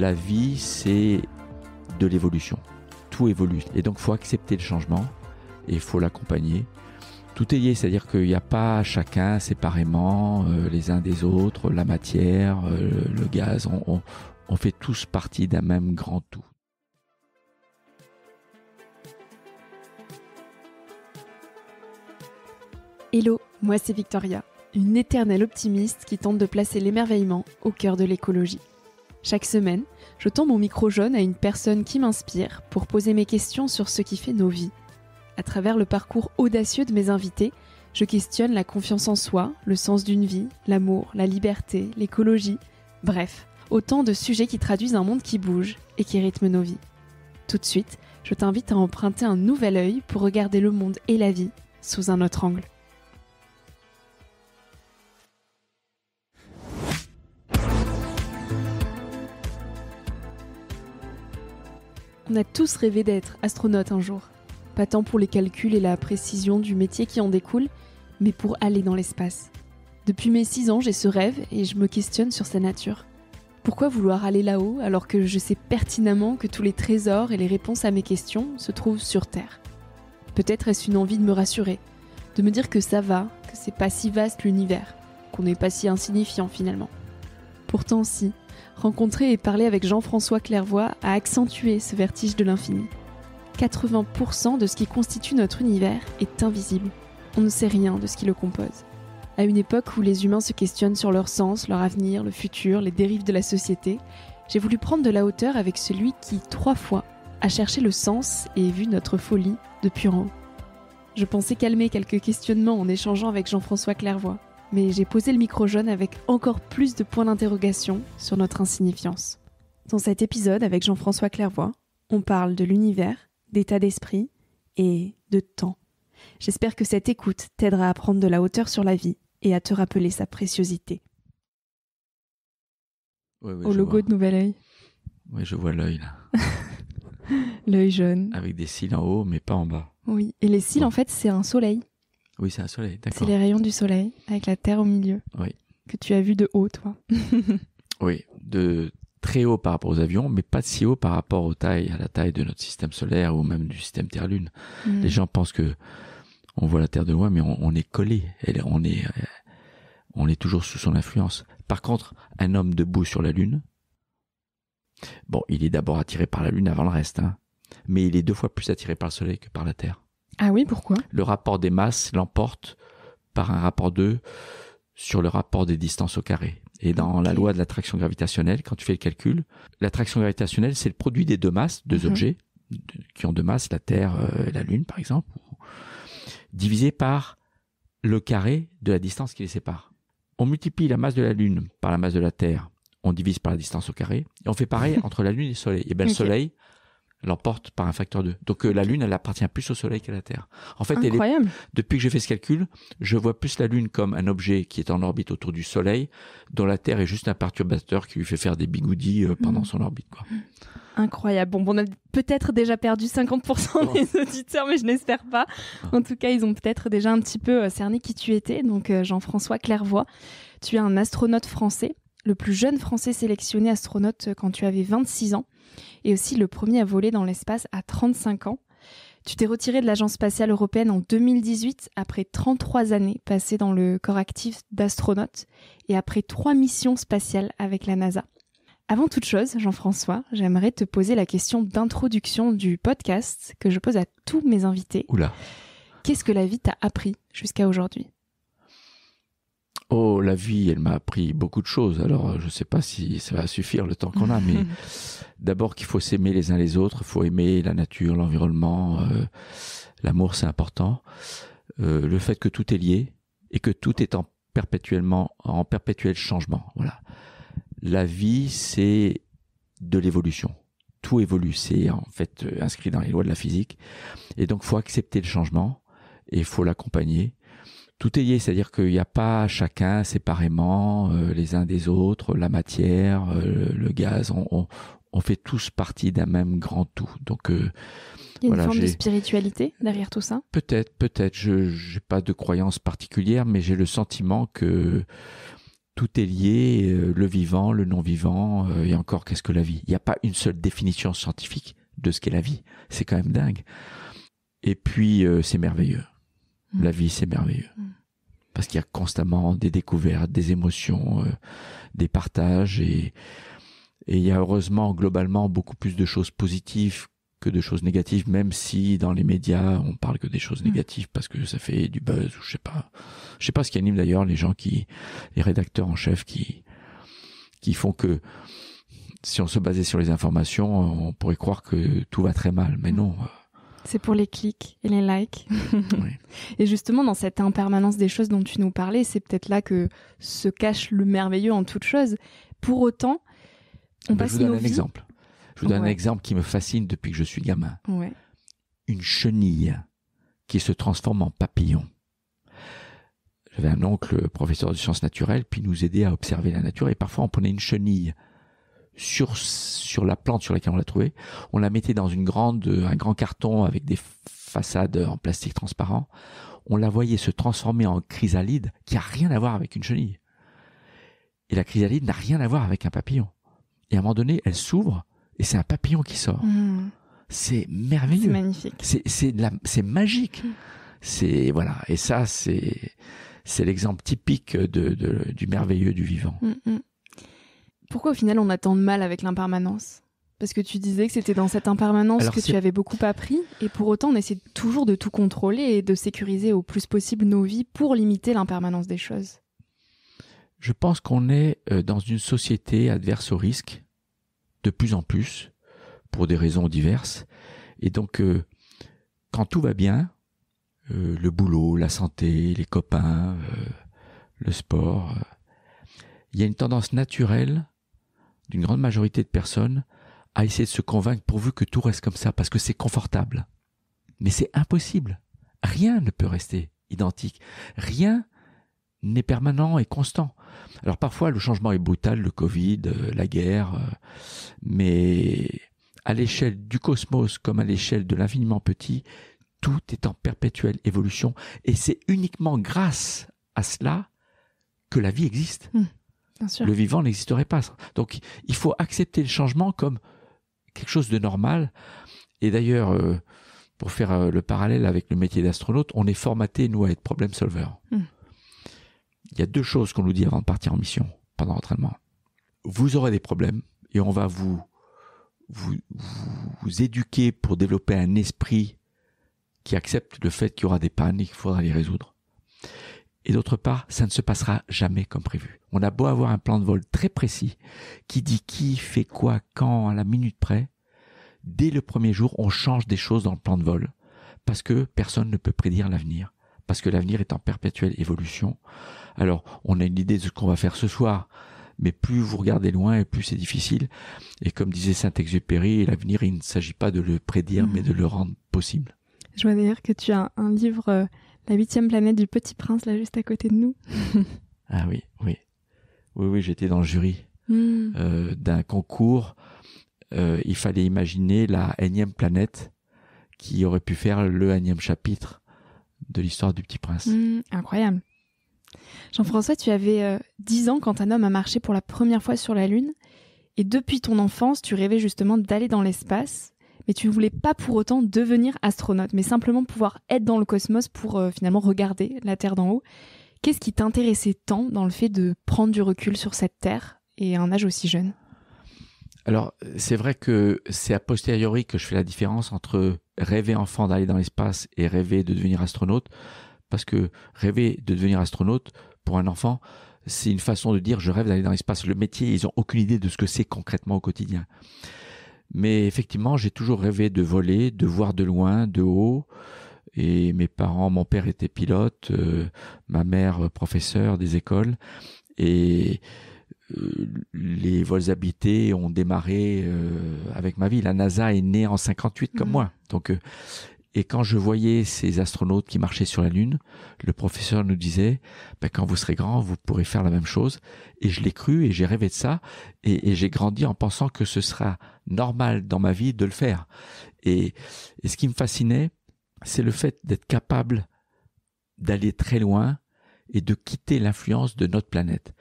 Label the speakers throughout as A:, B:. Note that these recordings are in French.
A: La vie, c'est de l'évolution. Tout évolue. Et donc, il faut accepter le changement et il faut l'accompagner. Tout est lié, c'est-à-dire qu'il n'y a pas chacun séparément euh, les uns des autres, la matière, euh, le gaz. on fait tous partie d'un même grand tout.
B: Hello, moi c'est Victoria, une éternelle optimiste qui tente de placer l'émerveillement au cœur de l'écologie. Chaque semaine, je tends mon micro jaune à une personne qui m'inspire pour poser mes questions sur ce qui fait nos vies. À travers le parcours audacieux de mes invités, je questionne la confiance en soi, le sens d'une vie, l'amour, la liberté, l'écologie, bref, autant de sujets qui traduisent un monde qui bouge et qui rythme nos vies. Tout de suite, je t'invite à emprunter un nouvel œil pour regarder le monde et la vie sous un autre angle. On a tous rêvé d'être astronaute un jour. Pas tant pour les calculs et la précision du métier qui en découle, mais pour aller dans l'espace. Depuis mes 6 ans, j'ai ce rêve et je me questionne sur sa nature. Pourquoi vouloir aller là-haut alors que je sais pertinemment que tous les trésors et les réponses à mes questions se trouvent sur Terre Peut-être est-ce une envie de me rassurer, de me dire que ça va, que c'est pas si vaste l'univers, qu'on n'est pas si insignifiant finalement. Pourtant si, rencontrer et parler avec Jean-François Clairvoy a accentué ce vertige de l'infini. 80% de ce qui constitue notre univers est invisible. On ne sait rien de ce qui le compose. À une époque où les humains se questionnent sur leur sens, leur avenir, le futur, les dérives de la société, j'ai voulu prendre de la hauteur avec celui qui, trois fois, a cherché le sens et vu notre folie de en haut. Je pensais calmer quelques questionnements en échangeant avec Jean-François Clairvoy mais j'ai posé le micro jaune avec encore plus de points d'interrogation sur notre insignifiance. Dans cet épisode avec Jean-François Clairvoy, on parle de l'univers, d'état d'esprit et de temps. J'espère que cette écoute t'aidera à prendre de la hauteur sur la vie et à te rappeler sa préciosité.
A: Au logo de Nouvel Oeil. Oui, je vois l'œil là.
B: l'œil jaune.
A: Avec des cils en haut, mais pas en bas.
B: Oui, et les cils, en fait, c'est un soleil.
A: Oui, c'est un soleil, d'accord. C'est les
B: rayons du soleil avec la Terre au milieu. Oui. Que tu as vu de haut, toi.
A: oui, de très haut par rapport aux avions, mais pas si haut par rapport aux tailles, à la taille de notre système solaire ou même du système Terre-Lune. Mm. Les gens pensent que on voit la Terre de loin, mais on, est collé. Elle, on est, euh, on est toujours sous son influence. Par contre, un homme debout sur la Lune, bon, il est d'abord attiré par la Lune avant le reste, hein, mais il est deux fois plus attiré par le Soleil que par la Terre. Ah oui, pourquoi Le rapport des masses l'emporte par un rapport 2 sur le rapport des distances au carré. Et dans la loi de l'attraction gravitationnelle, quand tu fais le calcul, l'attraction gravitationnelle, c'est le produit des deux masses, deux mhm. objets qui ont deux masses, la Terre euh, et la Lune par exemple, divisé par le carré de la distance qui les sépare. On multiplie la masse de la Lune par la masse de la Terre, on divise par la distance au carré, et on fait pareil entre la Lune et le Soleil. Et eh le Soleil, l'emporte par un facteur 2. Donc euh, la Lune, elle appartient plus au Soleil qu'à la Terre. En fait, elle depuis que j'ai fait ce calcul, je vois plus la Lune comme un objet qui est en orbite autour du Soleil, dont la Terre est juste un perturbateur qui lui fait faire des bigoudis euh, pendant mm. son orbite. Quoi.
B: Incroyable. Bon, on a peut-être déjà perdu 50% des auditeurs, mais je n'espère pas. Ah. En tout cas, ils ont peut-être déjà un petit peu euh, cerné qui tu étais. Donc Jean-François Clairvoy, tu es un astronaute français le plus jeune Français sélectionné astronaute quand tu avais 26 ans, et aussi le premier à voler dans l'espace à 35 ans. Tu t'es retiré de l'Agence spatiale européenne en 2018 après 33 années passées dans le corps actif d'astronaute et après trois missions spatiales avec la NASA. Avant toute chose, Jean-François, j'aimerais te poser la question d'introduction du podcast que je pose à tous mes invités. Oula. Qu'est-ce que la vie t'a appris jusqu'à aujourd'hui
A: Oh, la vie, elle m'a appris beaucoup de choses. Alors, euh, je ne sais pas si ça va suffire le temps qu'on a, mais d'abord qu'il faut s'aimer les uns les autres, il faut aimer la nature, l'environnement. Euh, l'amour, c'est important. Euh, le fait que tout est lié et que tout est en perpétuellement en perpétuel changement. Voilà. La vie, c'est de l'évolution. Tout évolue, c'est en fait inscrit dans les lois de la physique. Et donc, faut accepter le changement et faut l'accompagner tout est lié, c'est-à-dire qu'il n'y a pas chacun séparément euh, les uns des autres, la matière, euh, le gaz, on, fait tous partie d'un même grand tout. Donc, euh, Il une forme de
B: spiritualité derrière tout ça
A: Peut-être, peut-être. Je n'ai pas de croyance particulière, mais j'ai le sentiment que tout est lié, le vivant, le non-vivant, et encore, qu'est-ce que la vie Il n'y a pas une seule définition scientifique de ce qu'est la vie. C'est quand même dingue. Et puis, c'est merveilleux. Mm. La vie, c'est merveilleux. Mm. Parce qu'il y a constamment des découvertes, des émotions, euh, des partages et, il y a heureusement globalement beaucoup plus de choses positives que de choses négatives, même si dans les médias on parle que des choses mm. négatives parce que ça fait du buzz ou je sais pas. Je sais pas ce qui anime d'ailleurs les gens qui, les rédacteurs en chef qui, qui font que si on se basait sur les informations, on pourrait croire que tout va très mal, mais non.
B: C'est pour les clics et les likes. et justement, dans cette impermanence des choses dont tu nous parlais, c'est peut-être là que se cache le merveilleux en toute chose. Pour autant, on ben, passe je vous donne un exemple.
A: Je vous donne un exemple qui me fascine depuis que je suis gamin. Une chenille qui se transforme en papillon. J'avais un oncle professeur de sciences naturelles, puis nous aidait à observer la nature, et parfois on prenait une chenille sur, sur la plante sur laquelle on l'a trouvée. On la mettait dans une grande, euh, un grand carton avec des façades en plastique transparent. On la voyait se transformer en chrysalide qui a rien à voir avec une chenille. Et la chrysalide n'a rien à voir avec un papillon. Et à un moment donné, elle s'ouvre et c'est un papillon qui sort. Hmm. C'est merveilleux. C'est magnifique. C'est, magique. Hmm. C'est, voilà. Et ça, c'est, c'est l'exemple typique de, du merveilleux du vivant.
B: Hmm, pourquoi au final on attend de mal avec l'impermanence Parce que tu disais que c'était dans cette impermanence que tu avais beaucoup appris, et pour autant on essaie toujours de tout contrôler et de sécuriser au plus possible nos vies pour limiter l'impermanence des choses.
A: Je pense qu'on est euh, dans une société adverse au risque, de plus en plus, pour des raisons diverses. Et donc, euh, quand tout va bien, euh, le boulot, la santé, les copains, le sport, il y a une tendance naturelle d'une grande majorité de personnes à essayer de se convaincre pourvu que tout reste comme ça, parce que c'est confortable. Mais c'est impossible. Rien ne peut rester identique. Rien n'est permanent et constant. Alors parfois le changement est brutal, le Covid, euh, la guerre, euh, mais à l'échelle du cosmos comme à l'échelle de l'infiniment petit, tout est en perpétuelle évolution et c'est uniquement grâce à cela que la vie existe. Hmm. Le vivant n'existerait pas. Donc il faut accepter le changement comme quelque chose de normal. Et d'ailleurs, euh, pour faire euh, le parallèle avec le métier d'astronaute, on est formaté, nous, à être problème solveur. Hmm. Il y a deux choses qu'on nous dit avant de partir en mission, pendant l'entraînement. Vous aurez des problèmes et on va vous, vous, vous éduquer pour développer un esprit qui accepte le fait qu'il y aura des pannes et qu'il faudra les résoudre et d'autre part, ça ne se passera jamais comme prévu. On a beau avoir un plan de vol très précis qui dit qui fait quoi, quand, à la minute près, dès le premier jour, on change des choses dans le plan de vol parce que personne ne peut prédire l'avenir, parce que l'avenir est en perpétuelle évolution. Alors, on a une idée de ce qu'on va faire ce soir, mais plus vous regardez loin et plus c'est difficile. Et comme disait Saint-Exupéry, l'avenir, il ne s'agit pas de le prédire, mmh. mais de le rendre possible.
B: Je vois dire que tu as un livre euh, la huitième planète du Petit Prince, là juste à côté de nous.
A: ah oui, oui. Oui, oui, j'étais dans le jury hmm. euh, d'un concours. Euh, il fallait imaginer la énième planète qui aurait pu faire le énième chapitre de l'histoire du Petit Prince. Hmm,
B: incroyable. Jean-François, tu avais euh, dix 10 ans quand un homme a marché pour la première fois sur la Lune. Et depuis ton enfance, tu rêvais justement d'aller dans l'espace mais tu ne voulais pas pour autant devenir astronaute, mais simplement pouvoir être dans le cosmos pour euh, finalement regarder la Terre d'en haut. Qu'est-ce qui t'intéressait tant dans le fait de prendre du recul sur cette Terre et à un âge aussi jeune
A: alors, c'est vrai que c'est a posteriori que je fais la différence entre rêver enfant d'aller dans l'espace et rêver de devenir astronaute, parce que rêver de devenir astronaute, pour un enfant, c'est une façon de dire je rêve d'aller dans l'espace. Le métier, ils n'ont aucune idée de ce que c'est concrètement au quotidien. Mais effectivement, j'ai toujours rêvé de voler, de voir de loin, de haut. Et mes parents, mon père était pilote, euh, ma mère euh, professeur des écoles. Et euh, les vols habités ont démarré avec ma vie. La NASA est née en 58 comme mmh. moi. Donc et quand je voyais ces astronautes qui marchaient sur la Lune, le professeur nous disait, ben, quand vous serez grand, vous pourrez faire la même chose. Et je l'ai cru et j'ai rêvé de ça. Et, j'ai grandi en pensant que ce sera normal dans ma vie de le faire. Et, ce qui me fascinait, c'est le fait d'être capable d'aller très loin et de quitter l'influence de notre planète.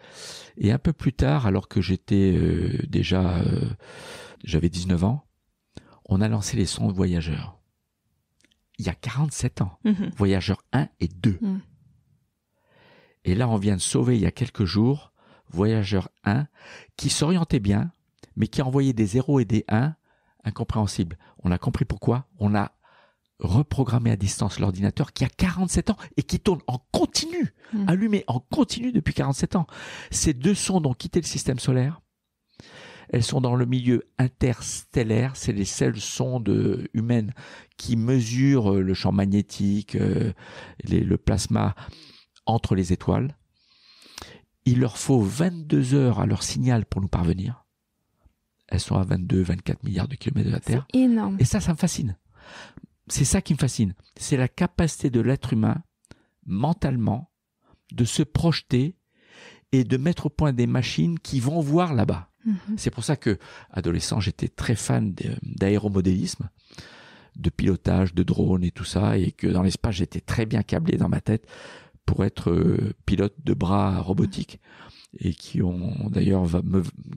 A: Et un peu plus tard, alors que j'étais euh, déjà, euh, j'avais 19 ans, on a lancé les sondes voyageurs il y a 47 ans, mm-hmm. Voyageurs 1 et 2. Mm. Et là, on vient de sauver il y a quelques jours Voyageurs 1, qui s'orientait bien, mais qui envoyait des 0 et des 1 incompréhensibles. On a compris pourquoi, on a reprogrammé à distance l'ordinateur qui a 47 ans et qui tourne en continu, mm. allumé en continu depuis 47 ans. Ces deux sondes ont quitté le système solaire, elles sont dans le milieu interstellaire, c'est les seules sondes euh, humaines qui mesurent euh, le champ magnétique, euh, le plasma entre les étoiles. Il leur faut 22 heures à leur signal pour nous parvenir. Elles sont à 22, 24 milliards de kilomètres de la Terre. C'est énorme. Et ça, ça me fascine. C'est ça qui me fascine. C'est la capacité de l'être humain, mentalement, de se projeter et de mettre au point des machines qui vont voir là-bas. Mhm. C'est pour ça que, adolescent, j'étais très fan d'aéromodélisme, de pilotage, de drone et tout ça, et que dans l'espace, j'étais très bien câblé dans ma tête pour être euh, pilote de bras robotique et qui ont d'ailleurs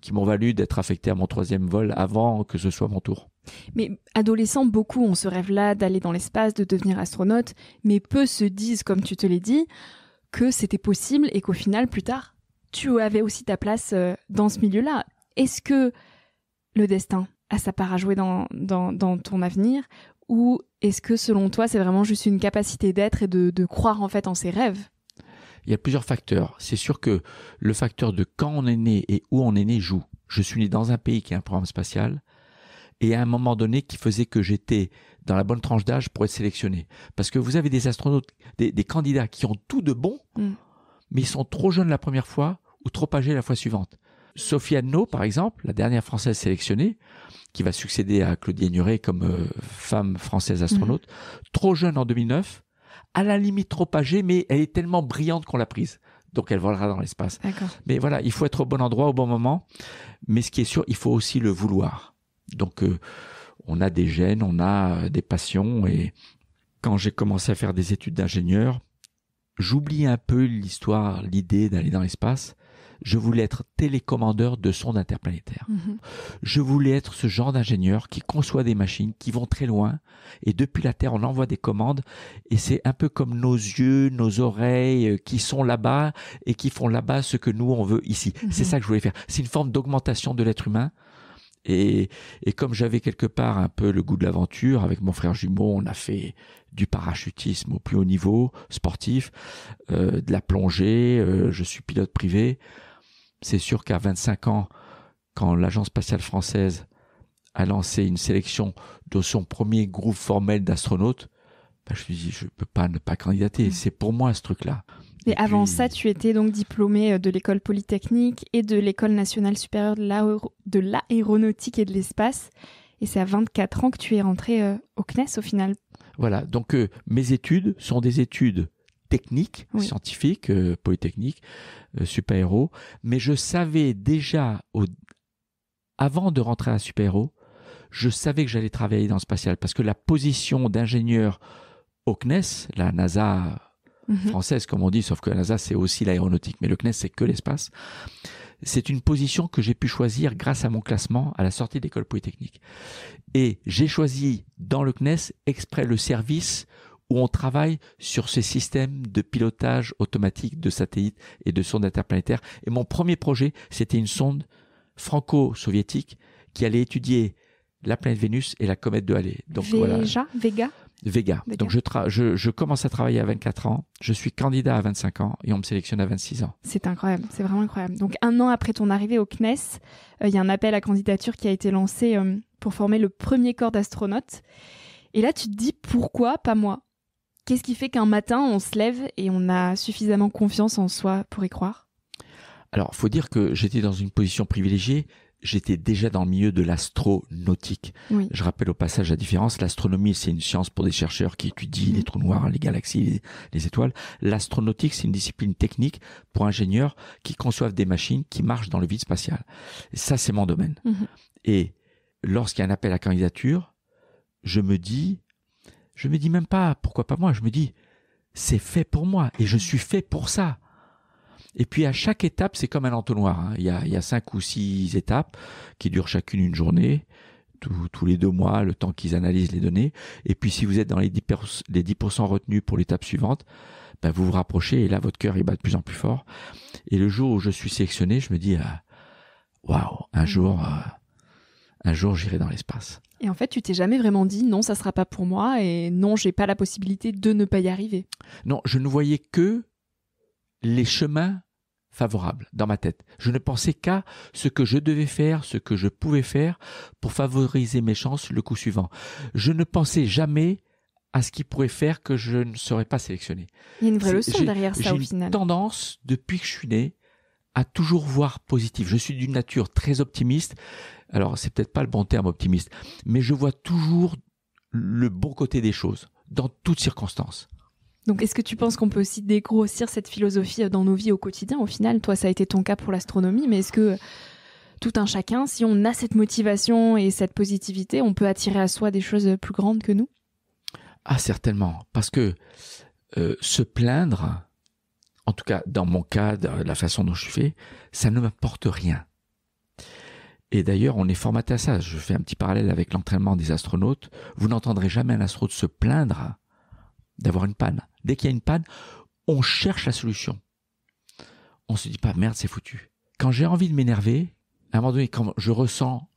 A: qui m'ont valu d'être affecté à mon troisième vol avant que ce soit mon tour.
B: Mais adolescent, beaucoup ont ce rêve-là d'aller dans l'espace, de devenir astronaute, mais peu se disent, comme tu te l'es dit, que c'était possible et qu'au final, plus tard, tu avais aussi ta place euh, dans ce milieu-là. Est-ce que le destin a sa part à jouer dans, ton avenir ou est-ce que selon toi c'est vraiment juste une capacité d'être et de, croire en fait en ses rêves
A: il y a plusieurs facteurs. C'est sûr que le facteur de quand on est né et où on est né joue. Je suis né dans un pays qui a un programme spatial et à un moment donné qui faisait que j'étais dans la bonne tranche d'âge pour être sélectionné. Parce que vous avez des astronautes, des, candidats qui ont tout de bon, mm. mais ils sont trop jeunes la première fois ou trop âgés la fois suivante. Sophie Anneau, par exemple, la dernière française sélectionnée, qui va succéder à Claudie Nuret comme euh, femme française astronaute, mhm. trop jeune en 2009, à la limite trop âgée, mais elle est tellement brillante qu'on l'a prise. Donc elle volera dans l'espace. Mais voilà, il faut être au bon endroit au bon moment. Mais ce qui est sûr, il faut aussi le vouloir. Donc euh, on a des gènes, on a euh, des passions. Et quand j'ai commencé à faire des études d'ingénieur, j'oublie un peu l'histoire, l'idée d'aller dans l'espace je voulais être télécommandeur de sondes interplanétaires. Mhm. Je voulais être ce genre d'ingénieur qui conçoit des machines qui vont très loin et depuis la Terre, on envoie des commandes et c'est un peu comme nos yeux, nos oreilles euh, qui sont là-bas et qui font là-bas ce que nous, on veut ici. Mhm. C'est ça que je voulais faire. C'est une forme d'augmentation de l'être humain. Et, comme j'avais quelque part un peu le goût de l'aventure, avec mon frère jumeau, on a fait du parachutisme au plus haut niveau sportif, euh, de la plongée, euh, je suis pilote privé. C'est sûr qu'à 25 ans, quand l'Agence spatiale française a lancé une sélection de son premier groupe formel d'astronautes, ben, je me suis dit, je ne peux pas ne pas candidater. C'est pour moi ce truc-là.
B: Et, avant ça, tu étais donc diplômé euh, de l'école polytechnique et de l'école nationale supérieure de l'aéronautique et de l'espace. Et c'est à 24 ans que tu es rentré euh, au CNES au final.
A: Voilà, donc euh, mes études sont des études techniques, scientifiques, polytechniques, euh, super-héros, mais je savais déjà, au, avant de rentrer à super-héros, je savais que j'allais travailler dans le spatial parce que la position d'ingénieur au CNES, la NASA mhm. française comme on dit, sauf que la NASA c'est aussi l'aéronautique, mais le CNES c'est que l'espace, c'est une position que j'ai pu choisir grâce à mon classement à la sortie d'école polytechnique. Et j'ai choisi dans le CNES exprès le service où on travaille sur ces systèmes de pilotage automatique de satellites et de sondes interplanétaires. Et mon premier projet, c'était une sonde franco-soviétique qui allait étudier la planète Vénus et la comète de Halley. Donc voilà. Vega Vega. Vega. Donc je, commence à travailler à 24 ans, je suis candidat à 25 ans et on me sélectionne à 26 ans.
B: C'est incroyable, c'est vraiment incroyable. Donc un an après ton arrivée au CNES, euh, il y a un appel à candidature qui a été lancé euh, pour former le premier corps d'astronautes. Et là tu te dis pourquoi pas moi Qu'est-ce qui fait qu'un matin, on se lève et on a suffisamment confiance en soi pour y croire
A: Alors, faut dire que j'étais dans une position privilégiée. J'étais déjà dans le milieu de l'astronautique. Je rappelle au passage la différence. L'astronomie, c'est une science pour des chercheurs qui étudient mmh. les trous noirs, les galaxies, les, étoiles. L'astronautique, c'est une discipline technique pour ingénieurs qui conçoivent des machines qui marchent dans le vide spatial. ça, c'est mon domaine. Mmh. Et lorsqu'il y a un appel à candidature, je me dis, je me dis même pas pourquoi pas moi, je me dis c'est fait pour moi et je suis fait pour ça. Et puis à chaque étape, c'est comme un entonnoir. Hein. Il, y a, il, y a, cinq ou six étapes qui durent chacune une journée, tous les deux mois, le temps qu'ils analysent les données. Et puis si vous êtes dans les 10%, les retenus pour l'étape suivante, ben vous vous rapprochez et là votre cœur il bat de plus en plus fort. Et le jour où je suis sélectionné, je me dis euh, waouh, un jour, euh, un jour j'irai dans l'espace.
B: Et en fait, tu t'es jamais vraiment dit non, ça sera pas pour moi et non, j'ai pas la possibilité de ne pas y arriver.
A: Non, je ne voyais que les chemins favorables dans ma tête. Je ne pensais qu'à ce que je devais faire, ce que je pouvais faire pour favoriser mes chances le coup suivant. Je ne pensais jamais à ce qui pourrait faire que je ne serais pas sélectionné. Il y a une vraie leçon derrière ça au final. J'ai une tendance depuis que je suis né à toujours voir positif. Je suis d'une nature très optimiste alors, c'est peut-être pas le bon terme optimiste, mais je vois toujours le bon côté des choses, dans toutes circonstances.
B: Donc, est-ce que tu penses qu'on peut aussi dégrossir cette philosophie euh, dans nos vies au quotidien Au final, toi, ça a été ton cas pour l'astronomie, mais est-ce que tout un chacun, si on a cette motivation et cette positivité, on peut attirer à soi des choses plus grandes que
A: nous Ah, certainement, parce que euh, se plaindre, en tout cas dans mon cas, la façon dont je fais, ça ne m'apporte rien. Et d'ailleurs, on est formaté à ça. Je fais un petit parallèle avec l'entraînement des astronautes. Vous n'entendrez jamais un astronaute se plaindre d'avoir une panne. Dès qu'il y a une panne, on cherche la solution. On se dit pas merde, c'est foutu. Quand j'ai envie de m'énerver, à un moment donné, quand je ressens,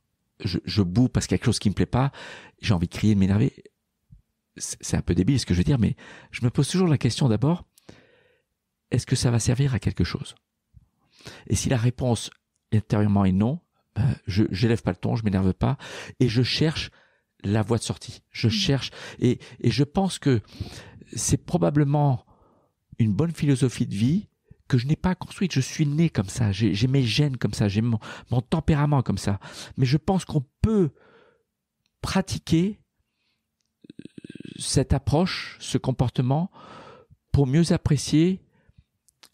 A: je, je boue parce qu'il y a quelque chose qui me plaît pas, j'ai envie de crier, de m'énerver. C'est un peu débile ce que je veux dire, mais je me pose toujours la question d'abord, est-ce que ça va servir à quelque chose Et si la réponse intérieurement est non, bah, je n'élève pas le ton, je m'énerve pas et je cherche la voie de sortie. Je mm. cherche et, je pense que c'est probablement une bonne philosophie de vie que je n'ai pas construite. Je suis né comme ça, j'ai mes gènes comme ça, j'ai mon, tempérament comme ça. Mais je pense qu'on peut pratiquer euh, cette approche, ce comportement, pour mieux apprécier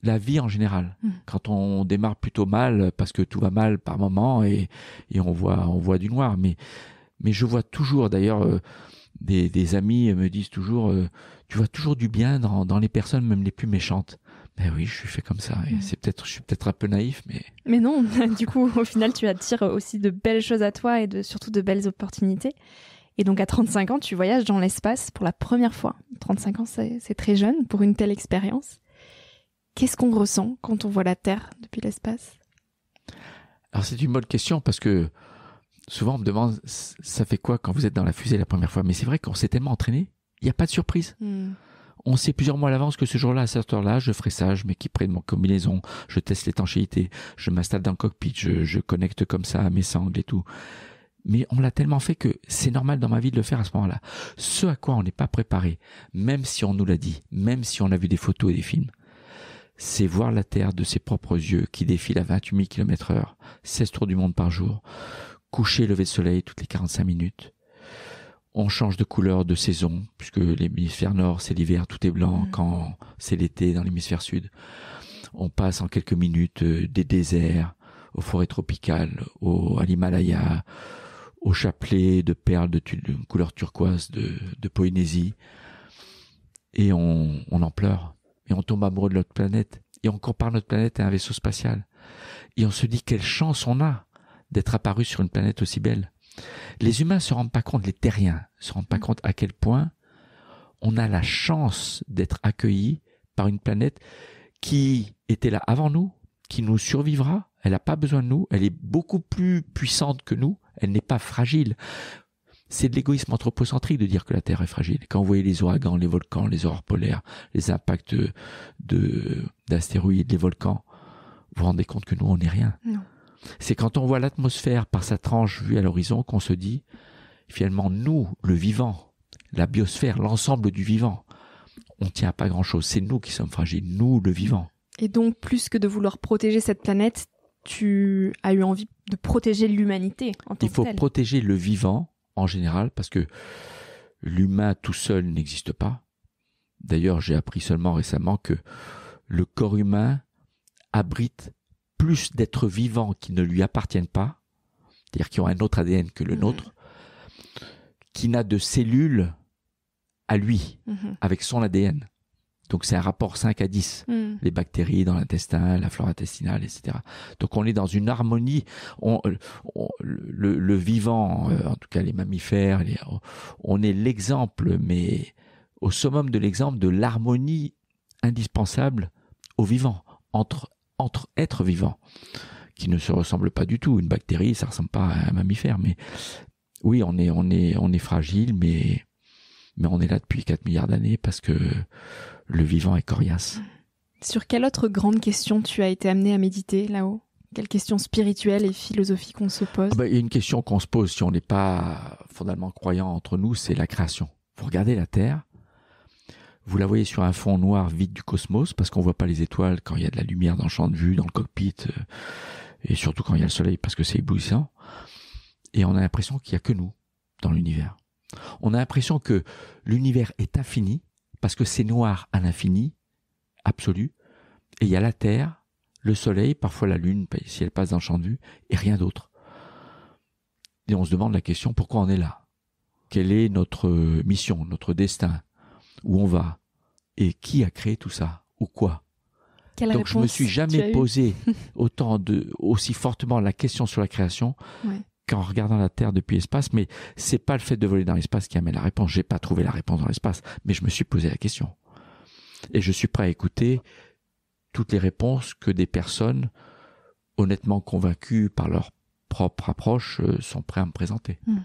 A: la vie en général. Mm. Quand on démarre plutôt mal, parce que tout va mal par moment et, on voit on voit du noir. Mais mais je vois toujours, d'ailleurs, euh, des, des, amis me disent toujours, euh, tu vois toujours du bien dans, dans les personnes, même les plus méchantes. Ben oui, je suis fait comme ça. Et mm. c'est peut-être, je suis peut-être un peu naïf, mais.
B: Mais non, du coup, au final, tu attires aussi de belles choses à toi et de, surtout de belles opportunités. Et donc, à 35 ans, tu voyages dans l'espace pour la première fois. 35 ans, c'est très jeune pour une telle expérience. Qu'est-ce qu'on ressent quand on voit la Terre depuis l'espace
A: Alors c'est une bonne question parce que souvent on me demande ça fait quoi quand vous êtes dans la fusée la première fois Mais c'est vrai qu'on s'est tellement entraîné, il n'y a pas de surprise. Hmm. On sait plusieurs mois à l'avance que ce jour-là, à cette heure-là, je ferai ça, je m'équiperai de mon combinaison, je teste l'étanchéité, je m'installe dans le cockpit, je, connecte comme ça mes sangles et tout mais on l'a tellement fait que c'est normal dans ma vie de le faire à ce moment-là. Ce à quoi on n'est pas préparé, même si on nous l'a dit, même si on a vu des photos et des films, c'est voir la Terre de ses propres yeux qui défile à 28 000 km heure, 16 tours du monde par jour, coucher lever le soleil toutes les 45 minutes. On change de couleur de saison, puisque l'hémisphère nord, c'est l'hiver, tout est blanc, mmh. quand c'est l'été dans l'hémisphère sud. On passe en quelques minutes euh, des déserts aux forêts tropicales, au, à l'Himalaya, au chapelet de perles de, couleur turquoise de, de Polynésie. Et on, on en pleure et on tombe amoureux de notre planète et on compare notre planète à un vaisseau spatial. Et on se dit quelle chance on a d'être apparu sur une planète aussi belle. Les humains se rendent pas compte, les terriens se rendent pas mm. compte à quel point on a la chance d'être accueillis par une planète qui était là avant nous, qui nous survivra, elle n'a pas besoin de nous, elle est beaucoup plus puissante que nous, elle n'est pas fragile. C'est de l'égoïsme anthropocentrique de dire que la Terre est fragile. Quand vous voyez les ouragans, les volcans, les aurores polaires, les impacts de d'astéroïdes, les volcans, vous vous rendez compte que nous, on n'est rien. C'est quand on voit l'atmosphère par sa tranche vue à l'horizon qu'on se dit, finalement, nous, le vivant, la biosphère, l'ensemble du vivant, on tient à pas grand-chose. C'est nous qui sommes fragiles, nous, le vivant.
B: Et donc, plus que de vouloir protéger cette planète, tu as eu envie de protéger l'humanité en Il faut
A: protéger le vivant en général, parce que l'humain tout seul n'existe pas. D'ailleurs, j'ai appris seulement récemment que le corps humain abrite plus d'êtres vivants qui ne lui appartiennent pas, c'est-à-dire qui ont un autre ADN que le mmh. nôtre, qui n'a de cellules à lui, mmh avec son ADN. Donc c'est un rapport 5 à 10. Hmm. Les bactéries dans l'intestin, la flore intestinale, etc. Donc on est dans une harmonie. On, le, vivant, euh, en tout cas les mammifères, on est l'exemple, mais au summum de l'exemple de l'harmonie indispensable au vivant, entre, entre êtres vivants, qui ne se ressemblent pas du tout. Une bactérie, ça ressemble pas à un mammifère, mais oui, on est, on est, on est fragile, mais, mais on est là depuis 4 milliards d'années parce que le vivant est coriace.
B: Sur quelle autre grande question tu as été amené à méditer là-haut Quelle question spirituelle et philosophique on
A: se pose ah bah, y Une question qu'on se pose si on n'est pas fondamentalement croyant entre nous, c'est la création. Vous regardez la Terre, vous la voyez sur un fond noir vide du cosmos, parce qu'on voit pas les étoiles quand il y a de la lumière dans le champ de vue, dans le cockpit, euh, et surtout quand il y a le soleil, parce que c'est éblouissant. Et on a l'impression qu'il n'y a que nous dans l'univers. On a l'impression que l'univers est infini, parce que c'est noir à l'infini, absolu, et il y a la Terre, le Soleil, parfois la Lune, si elle passe dans le champ de vue, et rien d'autre. Et on se demande la question, pourquoi on est là Quelle est notre mission, notre destin Où on va Et qui a créé tout ça Ou quoi Donc je me suis jamais posé autant aussi fortement la question sur la création qu'en regardant la Terre depuis l'espace, mais c'est pas le fait de voler dans l'espace qui amène la réponse. J'ai pas trouvé la réponse dans l'espace, mais je me suis posé la question. Et je suis prêt à écouter toutes les réponses que des personnes honnêtement convaincues par leur propre approche euh, sont prêtes à me présenter.
B: Hmm.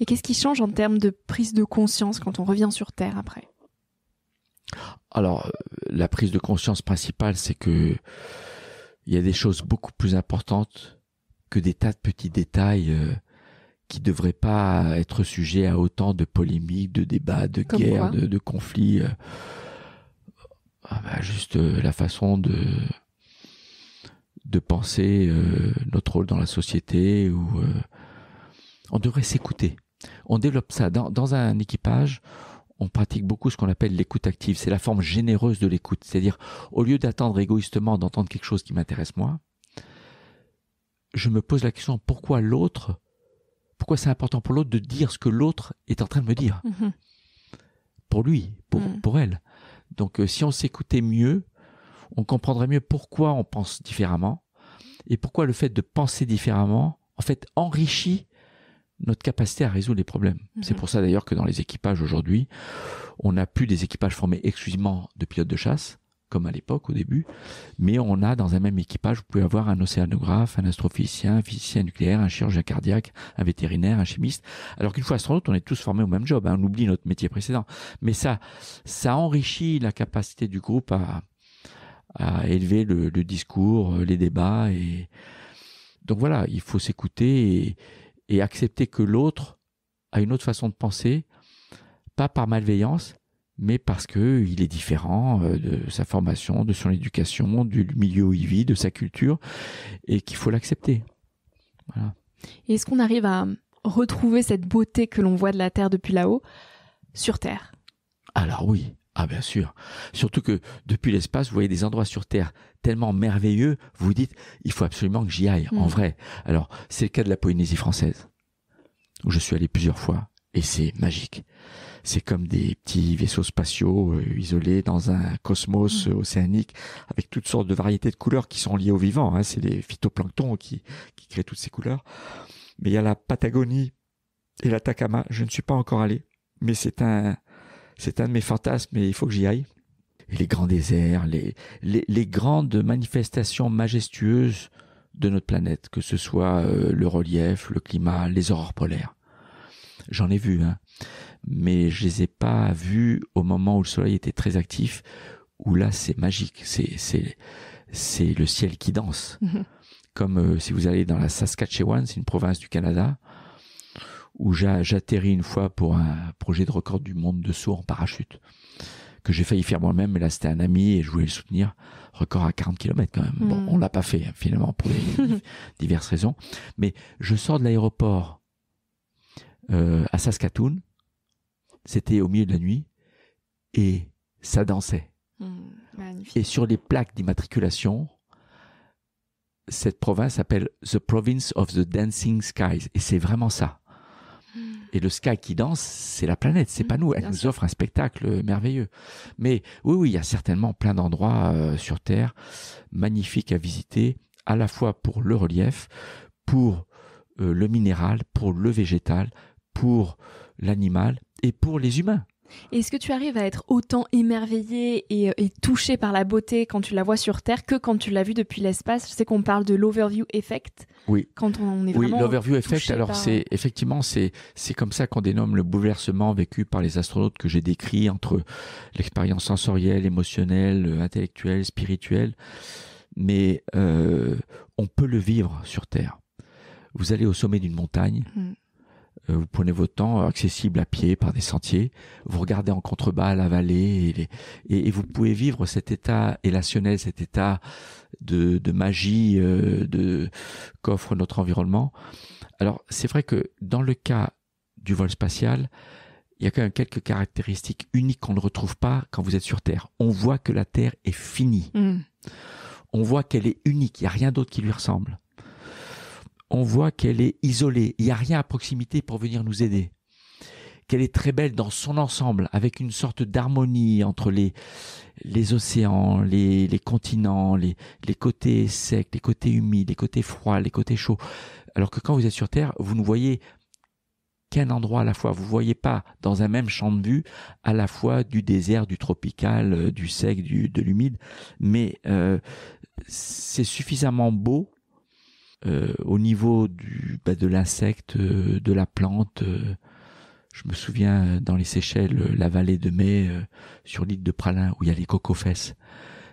B: Et qu'est-ce qui change en termes de prise de conscience quand on revient sur Terre après
A: Alors, euh, la prise de conscience principale, c'est que il y a des choses beaucoup plus importantes que des tas de petits détails euh, qui devraient pas être sujets à autant de polémiques, de débats, de guerres, de, conflits. Euh. Ah bah, juste euh, la façon de de penser notre rôle dans la société ou on devrait s'écouter. On développe ça dans, dans un équipage on pratique beaucoup ce qu'on appelle l'écoute active. C'est la forme généreuse de l'écoute. C'est-à-dire, au lieu d'attendre égoïstement d'entendre quelque chose qui m'intéresse moi, je me pose la question pourquoi l'autre, pourquoi c'est important pour l'autre de dire ce que l'autre est en train de me dire mhm. Pour lui, pour, mhm. pour elle. Donc euh, si on s'écoutait mieux, on comprendrait mieux pourquoi on pense différemment et pourquoi le fait de penser différemment, en fait, enrichit notre capacité à résoudre les problèmes. Mhm. C'est pour ça d'ailleurs que dans les équipages aujourd'hui, on n'a plus des équipages formés exclusivement de pilotes de chasse, comme à l'époque au début, mais on a dans un même équipage, vous pouvez avoir un océanographe, un astrophysicien, un physicien nucléaire, un chirurgien cardiaque, un vétérinaire, un chimiste. Alors qu'une fois astronaute, on est tous formés au même job, hein, on oublie notre métier précédent. Mais ça, ça enrichit la capacité du groupe à, élever le, discours, euh, les débats. Et donc voilà, il faut s'écouter et accepter que l'autre a une autre façon de penser, pas par malveillance, mais parce qu'il est différent euh, de sa formation, de son éducation, du milieu où il vit, de sa culture, et qu'il faut l'accepter.
B: est-ce qu'on arrive à retrouver cette beauté que l'on voit de la Terre depuis là-haut sur Terre
A: Alors oui, ah bien sûr. Surtout que depuis l'espace, vous voyez des endroits sur Terre tellement merveilleux, vous vous dites, il faut absolument que j'y aille, en hmm. vrai. Alors, c'est le cas de la Polynésie française, où je suis allé plusieurs fois, et c'est magique c'est comme des petits vaisseaux spatiaux euh, isolés dans un cosmos mmh. euh, océanique avec toutes sortes de variétés de couleurs qui sont liées au vivant. Hein. C'est les phytoplanctons qui, qui créent toutes ces couleurs. Mais il y a la Patagonie et l'Atacama. Je ne suis pas encore allé, mais c'est un, c'est un de mes fantasmes et il faut que j'y aille. Et les grands déserts, les, les, les grandes manifestations majestueuses de notre planète, que ce soit euh, le relief, le climat, les aurores polaires. J'en ai vu, hein mais je les ai pas vus au moment où le soleil était très actif, où là c'est magique, c'est c'est le ciel qui danse. Mhm. Comme euh, si vous allez dans la Saskatchewan, c'est une province du Canada, où j'atterris une fois pour un projet de record du monde de saut en parachute que j'ai failli faire moi-même, mais là c'était un ami et je voulais le soutenir. Record à 40 km quand même. Bon, mhm. on l'a pas fait hein, finalement pour diverses raisons. Mais je sors de l'aéroport euh, à Saskatoon c'était au milieu de la nuit et ça dansait. Hmm, et sur les plaques d'immatriculation, cette province s'appelle The Province of the Dancing Skies. Et c'est vraiment ça. Hmm. Et le sky qui danse, c'est la planète, c'est pas hmm, nous. Elle nous offre un spectacle merveilleux. Mais oui, oui, il y a certainement plein d'endroits euh, sur Terre magnifiques à visiter, à la fois pour le relief, pour euh, le minéral, pour le végétal, pour l'animal, et pour les humains.
B: Est-ce que tu arrives à être autant émerveillé euh, et, touché par la beauté quand tu la vois sur Terre que quand tu l'as vue depuis l'espace Je sais qu'on parle de l'overview effect. Oui. Quand on est oui, l'overview effect. Alors c'est
A: effectivement c'est c'est comme ça qu'on dénomme le bouleversement vécu par les astronautes que j'ai décrit entre l'expérience sensorielle, émotionnelle, intellectuelle, spirituelle. Mais euh, on peut le vivre sur Terre. Vous allez au sommet d'une montagne. Mm. Euh, vous prenez votre temps euh, accessible à pied par des sentiers, vous regardez en contrebas la vallée et, vous pouvez vivre cet état élationnel, cet état de, magie euh, de qu'offre notre environnement. Alors c'est vrai que dans le cas du vol spatial, il y a quand même quelques caractéristiques uniques qu'on ne retrouve pas quand vous êtes sur Terre. On voit que la Terre est finie. Mm. On voit qu'elle est unique, il n'y a rien d'autre qui lui ressemble on voit qu'elle est isolée. Il n'y a rien à proximité pour venir nous aider. Qu'elle est très belle dans son ensemble, avec une sorte d'harmonie entre les, océans, les, continents, les, côtés secs, les côtés humides, les côtés froids, les côtés chauds. Alors que quand vous êtes sur Terre, vous ne voyez qu'un endroit à la fois. Vous ne voyez pas dans un même champ de vue à la fois du désert, du tropical, euh, du sec, du, de l'humide, mais euh, c'est suffisamment beau euh, au niveau du, bah, de l'insecte, euh, de la plante. Euh, je me souviens dans les Seychelles, la vallée de Mai, sur l'île de Pralin, où il y a les cocofesses.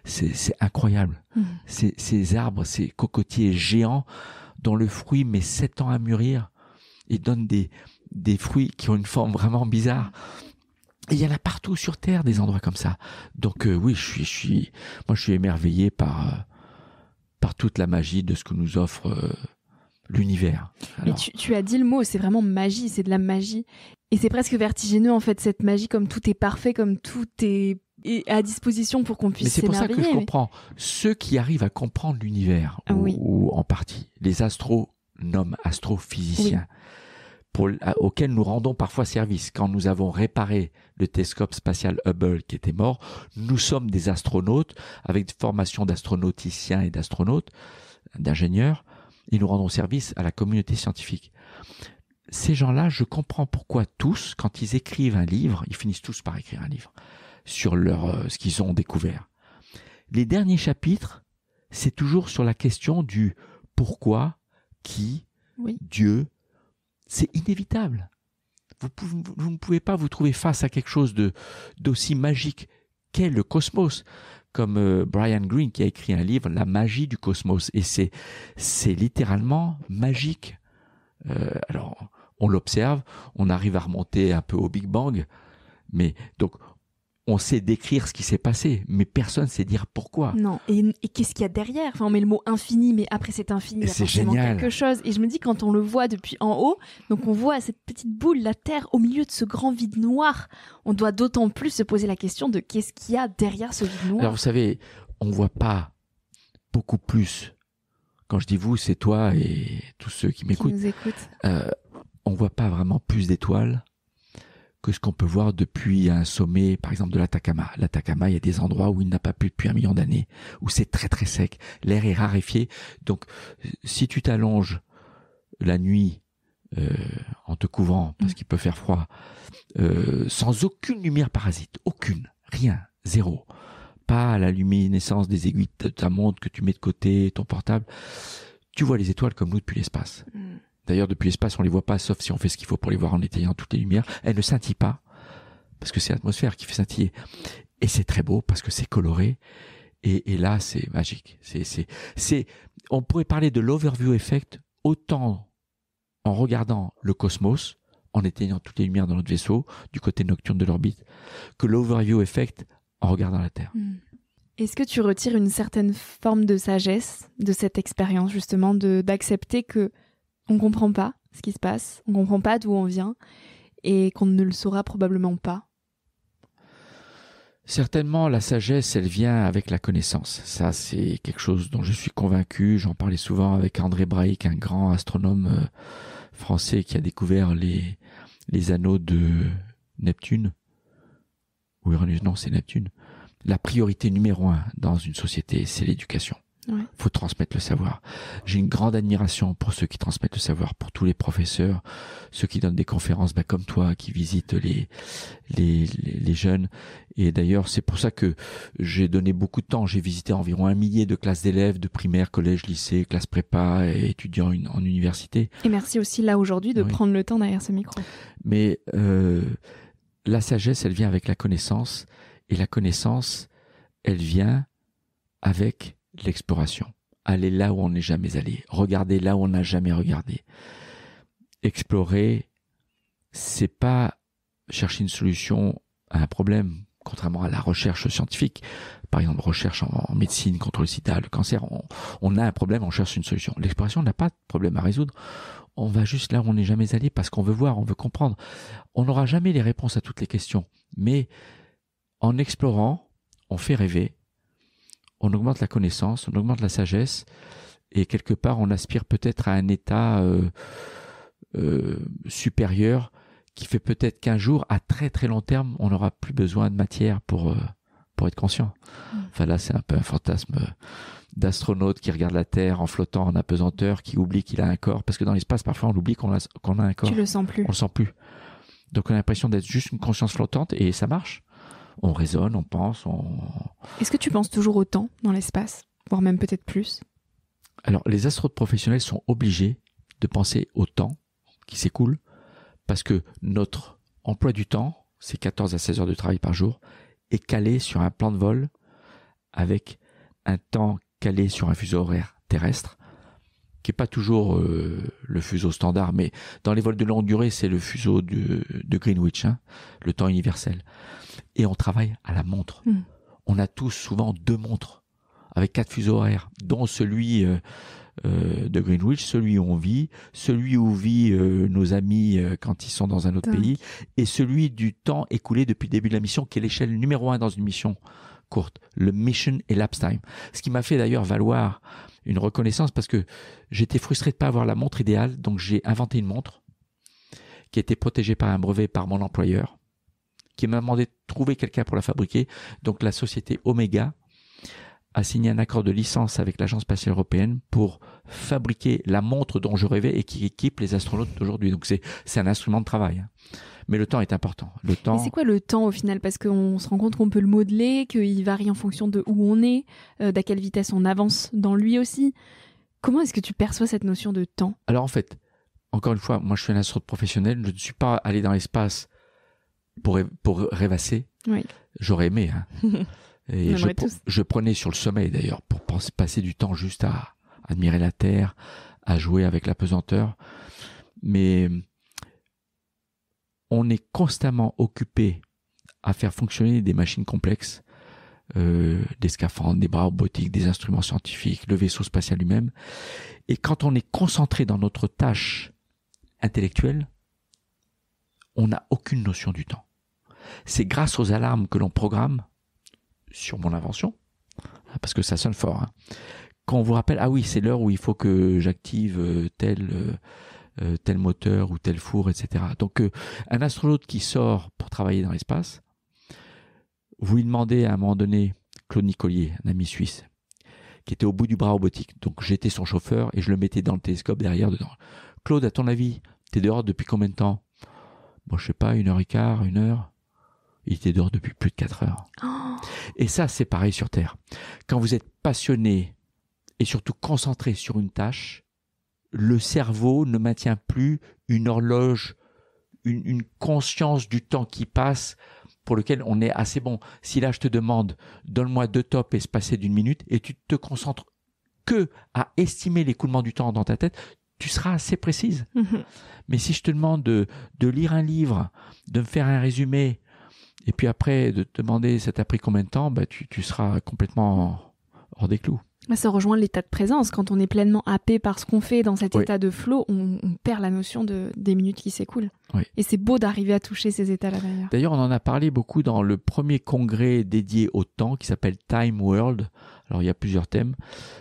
A: C'est incroyable. Mmh. Ces, arbres, ces cocotiers géants, dont le fruit met sept ans à mûrir et donne des, des fruits qui ont une forme vraiment bizarre. il y en a partout sur Terre des endroits comme ça. Donc oui, je suis, je suis, moi je suis émerveillé par par toute la magie de ce que nous offre euh, l'univers. Mais
B: tu, as dit le mot, c'est vraiment magie, c'est de la magie. Et c'est presque vertigineux en fait cette magie, comme tout est parfait, comme tout est à disposition pour qu'on puisse. Mais c'est pour ça que je comprends
A: ceux qui arrivent à comprendre l'univers ah ou, en partie les astronomes, astrophysiciens pour, nous rendons parfois service. Quand nous avons réparé le télescope spatial Hubble qui était mort, nous sommes des astronautes avec des formations d'astronauticiens et d'astronautes, d'ingénieurs, et nous rendons service à la communauté scientifique. Ces gens-là, je comprends pourquoi tous, quand ils écrivent un livre, ils finissent tous par écrire un livre sur leur, euh, ce qu'ils ont découvert. Les derniers chapitres, c'est toujours sur la question du pourquoi, qui, Dieu, c'est inévitable. Vous, ne pouvez pas vous trouver face à quelque chose d'aussi magique qu'est le cosmos, comme euh, Brian Greene qui a écrit un livre, La magie du cosmos, et c'est littéralement magique. Euh, alors on l'observe, on arrive à remonter un peu au Big Bang, mais donc on sait décrire ce qui s'est passé, mais personne ne sait dire pourquoi.
B: Non, et, qu'est-ce qu'il y a derrière Enfin, on met le mot infini, mais après c'est infini, il y a quelque chose. Et je me dis, quand on le voit depuis en haut, donc on voit cette petite boule, la Terre, au milieu de ce grand vide noir, on doit d'autant plus se poser la question de qu'est-ce qu'il y a derrière ce vide noir. Alors, vous
A: savez, on voit pas beaucoup plus. Quand je dis vous, c'est toi et tous ceux qui m'écoutent. Euh, on voit pas vraiment plus d'étoiles que ce qu'on peut voir depuis un sommet, par exemple de l'Atacama. L'Atacama, il y a des endroits où il n'a pas plu depuis un million d'années, où c'est très très sec, l'air est raréfié. Donc, si tu t'allonges la nuit euh, en te couvrant parce mm. qu'il peut faire froid, euh, sans aucune lumière parasite, aucune, rien, zéro, pas la luminescence des aiguilles de ta montre que tu mets de côté, ton portable, tu vois les étoiles comme nous depuis l'espace. Mm. D'ailleurs, depuis l'espace, on les voit pas, sauf si on fait ce qu'il faut pour les voir en éteignant toutes les lumières. Elles ne scintillent pas, parce que c'est l'atmosphère qui fait scintiller. Et c'est très beau, parce que c'est coloré. Et, là, c'est magique. C'est, c'est, on pourrait parler de l'overview effect autant en regardant le cosmos, en éteignant toutes les lumières dans notre vaisseau, du côté nocturne de l'orbite, que l'overview effect en regardant la Terre.
B: Hmm. Est-ce que tu retires une certaine forme de sagesse de cette expérience, justement, de, d'accepter que on comprend pas ce qui se passe, on comprend pas d'où on vient et qu'on ne le saura probablement pas.
A: Certainement, la sagesse, elle vient avec la connaissance. Ça, c'est quelque chose dont je suis convaincu. J'en parlais souvent avec André Braic, un grand astronome euh, français qui a découvert les, les anneaux de Neptune. Ou non, c'est Neptune. La priorité numéro un dans une société, c'est l'éducation. Il faut transmettre le savoir. J'ai une grande admiration pour ceux qui transmettent le savoir, pour tous les professeurs, ceux qui donnent des conférences, bah, comme toi, qui visitent les les, jeunes. Et d'ailleurs, c'est pour ça que j'ai donné beaucoup de temps. J'ai visité environ un millier de classes d'élèves de primaires, collège, lycée, classes prépa et étudiants en université.
B: Et merci aussi là aujourd'hui de prendre le temps derrière ce micro.
A: Mais euh, la sagesse, elle vient avec la connaissance, et la connaissance, elle vient avec l'exploration. Aller là où on n'est jamais allé. Regarder là où on n'a jamais regardé. Explorer, c'est pas chercher une solution à un problème, contrairement à la recherche scientifique. Par exemple, recherche en, médecine contre le sida, le cancer. On, on a un problème, on cherche une solution. L'exploration n'a pas de problème à résoudre. On va juste là où on n'est jamais allé parce qu'on veut voir, on veut comprendre. On n'aura jamais les réponses à toutes les questions. Mais en explorant, on fait rêver on augmente la connaissance, on augmente la sagesse, et quelque part on aspire peut-être à un état euh, euh, supérieur qui fait peut-être qu'un jour, à très très long terme, on n'aura plus besoin de matière pour, euh, pour être conscient. Mm. Enfin là, c'est un peu un fantasme d'astronaute qui regarde la Terre en flottant en apesanteur, qui oublie qu'il a un corps, parce que dans l'espace, parfois, on oublie qu'on a, qu'on a un corps. Tu le sens plus. On le sent plus. Donc on a l'impression d'être juste une conscience flottante, et ça marche on raisonne, on pense. On...
B: Est-ce que tu penses toujours au temps dans l'espace, voire même peut-être plus
A: Alors, les astronautes professionnels sont obligés de penser au temps qui s'écoule, parce que notre emploi du temps, c'est 14 à 16 heures de travail par jour, est calé sur un plan de vol avec un temps calé sur un fuseau horaire terrestre, qui n'est pas toujours euh, le fuseau standard, mais dans les vols de longue durée, c'est le fuseau de, Greenwich, hein, le temps universel et on travaille à la montre. Hmm. On a tous souvent deux montres avec quatre fuseaux horaires, dont celui euh, euh, de Greenwich, celui où on vit, celui où vit euh, nos amis quand ils sont dans un autre pays, et celui du temps écoulé depuis le début de la mission, qui est l'échelle numéro un dans une mission courte, le mission elapsed time. Ce qui m'a fait d'ailleurs valoir une reconnaissance parce que j'étais frustré de ne pas avoir la montre idéale, donc j'ai inventé une montre qui était protégée par un brevet par mon employeur qui m'a demandé de trouver quelqu'un pour la fabriquer. Donc la société Omega a signé un accord de licence avec l'Agence spatiale européenne pour fabriquer la montre dont je rêvais et qui équipe les astronautes d'aujourd'hui. Donc c'est un instrument de travail. Mais le temps est important. Le temps. C'est quoi
B: le temps au final Parce qu'on se rend compte qu'on peut le modeler, qu'il varie en fonction de où on est, euh, d'à quelle vitesse on avance dans lui aussi. Comment est-ce que tu perçois cette notion de temps
A: Alors en fait, encore une fois, moi je suis un astronaute professionnel, je ne suis pas allé dans l'espace pour, pour rêvasser. J'aurais aimé. Hein. Et je, prenais sur le sommeil d'ailleurs pour passer du temps juste à admirer la terre, à jouer avec la pesanteur. Mais on est constamment occupé à faire fonctionner des machines complexes, euh, des scaphandres, des bras robotiques, des instruments scientifiques, le vaisseau spatial lui-même. Et quand on est concentré dans notre tâche intellectuelle, on n'a aucune notion du temps c'est grâce aux alarmes que l'on programme, sur mon invention, hein, parce que ça sonne fort, qu'on hein. quand on vous rappelle, ah oui, c'est l'heure où il faut que j'active euh, tel, euh, euh, tel moteur ou tel four, etc. Donc un astronaute qui sort pour travailler dans l'espace, vous lui demandez à un moment donné, Claude Nicolier, un ami suisse, qui était au bout du bras robotique. Donc j'étais son chauffeur et je le mettais dans le télescope derrière dedans. Claude, à ton avis, t'es dehors depuis combien de temps Bon, je sais pas, une heure et quart, une heure il était dehors depuis plus de 4 heures. Oh. Et ça, c'est pareil sur Terre. Quand vous êtes passionné et surtout concentré sur une tâche, le cerveau ne maintient plus une horloge, une, conscience du temps qui passe pour lequel on est assez bon. Si là, je te demande, donne-moi deux tops passer d'une minute et tu te concentres que à estimer l'écoulement du temps dans ta tête, tu seras assez précise. Mm-hmm. Mais si je te demande de, lire un livre, de me faire un résumé, et puis après, de te demander ça t'a pris combien de temps, bah, tu, tu seras complètement hors des clous.
B: Ça rejoint l'état de présence. Quand on est pleinement happé par ce qu'on fait dans cet état de flot, on, perd la notion de, des minutes qui s'écoulent. Et c'est beau d'arriver à toucher ces états-là d'ailleurs.
A: D'ailleurs, on en a parlé beaucoup dans le premier congrès dédié au temps qui s'appelle Time World. Alors, il y a plusieurs thèmes.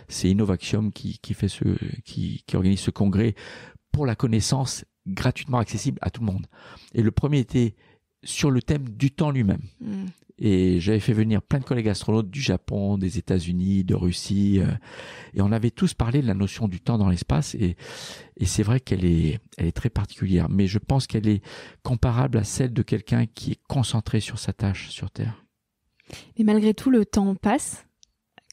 A: C'est Innovaxium qui, qui, fait ce, qui, qui organise ce congrès pour la connaissance gratuitement accessible à tout le monde. Et le premier était sur le thème du temps lui-même. Hmm. Et j'avais fait venir plein de collègues astronautes du Japon, des États-Unis, de Russie, euh, et on avait tous parlé de la notion du temps dans l'espace. Et, et c'est vrai qu'elle est, elle est très particulière, mais je pense qu'elle est comparable à celle de quelqu'un qui est concentré sur sa tâche sur Terre.
B: Mais malgré tout, le temps passe.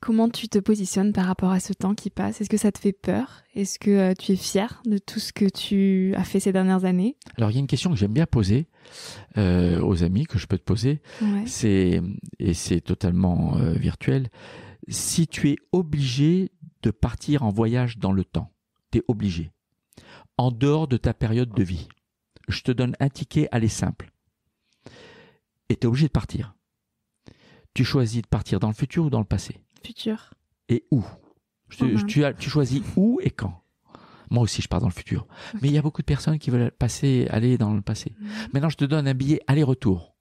B: Comment tu te positionnes par rapport à ce temps qui passe Est-ce que ça te fait peur Est-ce que euh, tu es fier de tout ce que tu as fait ces dernières années
A: Alors il y a une question que j'aime bien poser euh, aux amis que je peux te poser. C'est et c'est totalement euh, virtuel. Si tu es obligé de partir en voyage dans le temps, tu es obligé. En dehors de ta période de vie, je te donne un ticket, aller simple. Et tu es obligé de partir. Tu choisis de partir dans le futur ou dans le passé futur. Et où tu, as, tu choisis où et quand moi aussi je pars dans le futur. Mais il y a beaucoup de personnes qui veulent passer, aller dans le passé. Mm. Maintenant, je te donne un billet aller-retour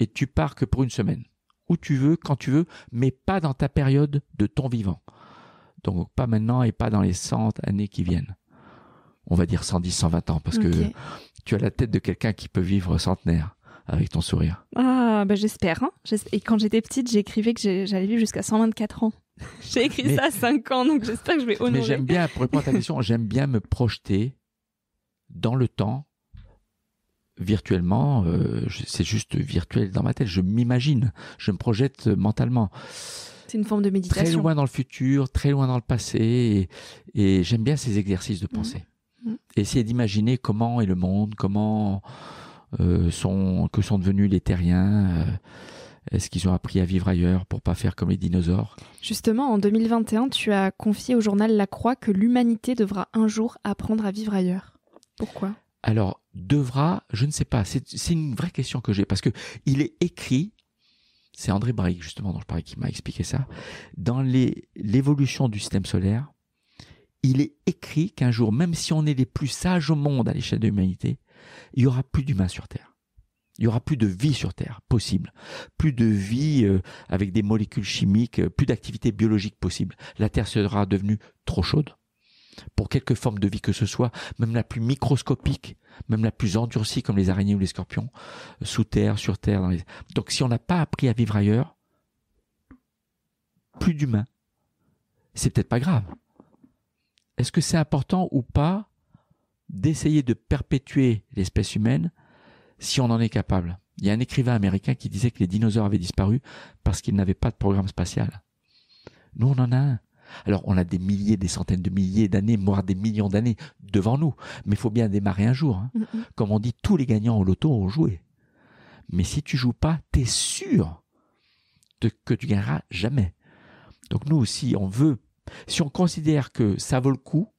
A: et tu pars que pour une semaine, où tu veux, quand tu veux, mais pas dans ta période de ton vivant. Donc pas maintenant et pas dans les 100 années qui viennent. On va dire 110, 120 ans parce que tu as la tête de quelqu'un qui peut vivre centenaire avec ton sourire.
B: Ah, bah, j'espère. Hein. et quand j'étais petite, j'écrivais que j'allais vivre jusqu'à 124 ans. J'ai écrit ça à 5 ans, donc j'espère que je vais honorer. Mais j'aime bien,
A: pour répondre à ta question, j'aime bien me projeter dans le temps, virtuellement. Euh, c'est juste virtuel dans ma tête. Je m'imagine, je me projette mentalement.
B: C'est une forme de méditation. Très loin
A: dans le futur, très loin dans le passé. Et, j'aime bien ces exercices de pensée. Mmh. Mmh. Essayer d'imaginer comment est le monde, comment euh, sont, que sont devenus les terriens euh, Est-ce qu'ils ont appris à vivre ailleurs pour pas faire comme les dinosaures
B: Justement, en 2021, tu as confié au journal La Croix que l'humanité devra un jour apprendre à vivre ailleurs. Pourquoi
A: Alors, devra, je ne sais pas. C'est une vraie question que j'ai parce que il est écrit c'est André Braille justement dont je parlais qui m'a expliqué ça. Dans l'évolution du système solaire, il est écrit qu'un jour, même si on est les plus sages au monde à l'échelle de l'humanité, il n'y aura plus d'humains sur Terre. Il n'y aura plus de vie sur Terre possible, plus de vie euh, avec des molécules chimiques, euh, plus d'activité biologique possible. La Terre sera devenue trop chaude pour quelque forme de vie que ce soit, même la plus microscopique, même la plus endurcie comme les araignées ou les scorpions, euh, sous terre, sur terre. Donc si on n'a pas appris à vivre ailleurs, plus d'humains. C'est peut-être pas grave. Est-ce que c'est important ou pas d'essayer de perpétuer l'espèce humaine si on en est capable. Il y a un écrivain américain qui disait que les dinosaures avaient disparu parce qu'ils n'avaient pas de programme spatial. Nous, on en a un. Alors, on a des milliers, des centaines de milliers d'années, voire des millions d'années devant nous. Mais il faut bien démarrer un jour. Hein. Mm, mm. Comme on dit, tous les gagnants au loto ont joué. Mais si tu joues pas, t'es sûr que tu gagneras jamais. Donc nous aussi, on veut, si on considère que ça vaut le coup,